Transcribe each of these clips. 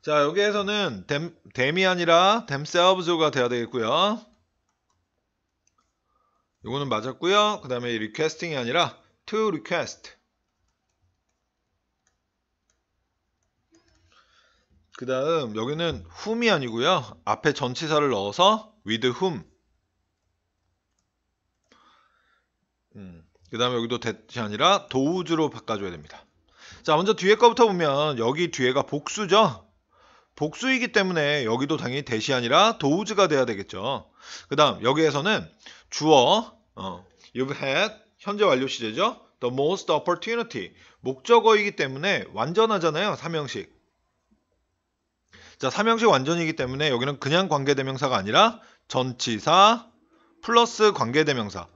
자 여기에서는 댐, 댐이 아니라 댐셀브즈가 돼야 되겠고요 이거는 맞았고요 그 다음에 리퀘스팅이 아니라 to request 그 다음 여기는 whom이 아니고요 앞에 전치사를 넣어서 with whom 음, 그 다음에 여기도 대이 아니라 도우즈로 바꿔줘야 됩니다 자 먼저 뒤에 거부터 보면 여기 뒤에가 복수죠 복수이기 때문에 여기도 당연히 대시 아니라 도우즈가 돼야 되겠죠. 그 다음 여기에서는 주어 어, you've had 현재 완료 시제죠. the most opportunity 목적어이기 때문에 완전하잖아요. 삼형식 자 삼형식 완전이기 때문에 여기는 그냥 관계대명사가 아니라 전치사 플러스 관계대명사가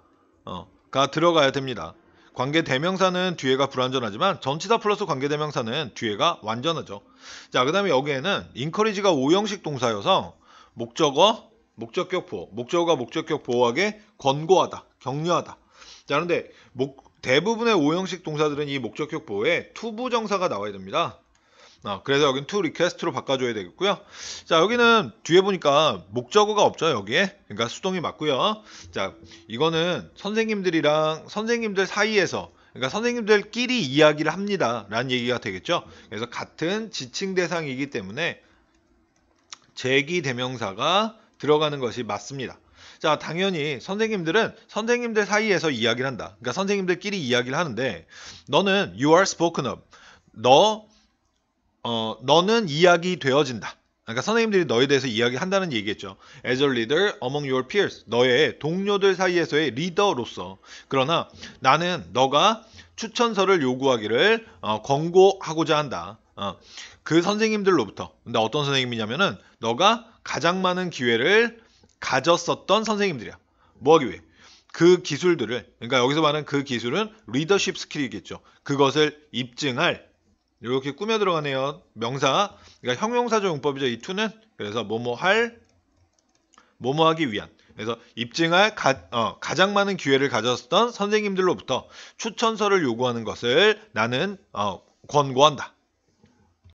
어, 들어가야 됩니다. 관계 대명사는 뒤에가 불완전하지만 전치사 플러스 관계 대명사는 뒤에가 완전하죠. 자, 그 다음에 여기에는 e 커리지가 5형식 동사여서 목적어, 목적격 포 목적어가 목적격 보호하게 권고하다, 격려하다. 자, 그런데 목, 대부분의 5형식 동사들은 이 목적격 보호에 투부정사가 나와야 됩니다. 아, 그래서 여기는 to request로 바꿔줘야 되겠고요. 자, 여기는 뒤에 보니까 목적어가 없죠, 여기에. 그러니까 수동이 맞고요. 자, 이거는 선생님들이랑 선생님들 사이에서 그러니까 선생님들끼리 이야기를 합니다. 라는 얘기가 되겠죠. 그래서 같은 지칭 대상이기 때문에 제기 대명사가 들어가는 것이 맞습니다. 자, 당연히 선생님들은 선생님들 사이에서 이야기를 한다. 그러니까 선생님들끼리 이야기를 하는데 너는 you are spoken of. 너 어, 너는 이야기 되어진다. 그러니까 선생님들이 너에 대해서 이야기한다는 얘기겠죠. As a leader among your peers, 너의 동료들 사이에서의 리더로서. 그러나 나는 너가 추천서를 요구하기를 어, 권고하고자 한다. 어, 그 선생님들로부터. 근데 어떤 선생님이냐면은 너가 가장 많은 기회를 가졌었던 선생님들이야. 뭐하기 위해? 그 기술들을, 그러니까 여기서 말하는 그 기술은 리더십 스킬이겠죠. 그것을 입증할 이렇게 꾸며 들어가네요. 명사. 그러니까 형용사조 용법이죠. 이 to는. 그래서 뭐뭐 할, 뭐뭐 하기 위한. 그래서 입증할 가, 어, 가장 많은 기회를 가졌던 선생님들로부터 추천서를 요구하는 것을 나는 어, 권고한다.